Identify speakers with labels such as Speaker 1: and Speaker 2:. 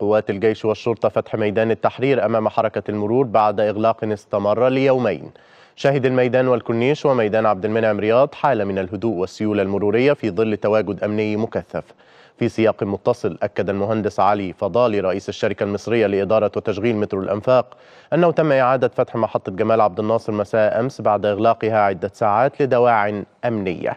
Speaker 1: قوات الجيش والشرطة فتح ميدان التحرير أمام حركة المرور بعد إغلاق استمر ليومين شهد الميدان والكورنيش وميدان عبد المنعم رياض حالة من الهدوء والسيولة المرورية في ظل تواجد أمني مكثف في سياق متصل أكد المهندس علي فضالي رئيس الشركة المصرية لإدارة وتشغيل مترو الأنفاق أنه تم إعادة فتح محطة جمال عبد الناصر مساء أمس بعد إغلاقها عدة ساعات لدواع أمنية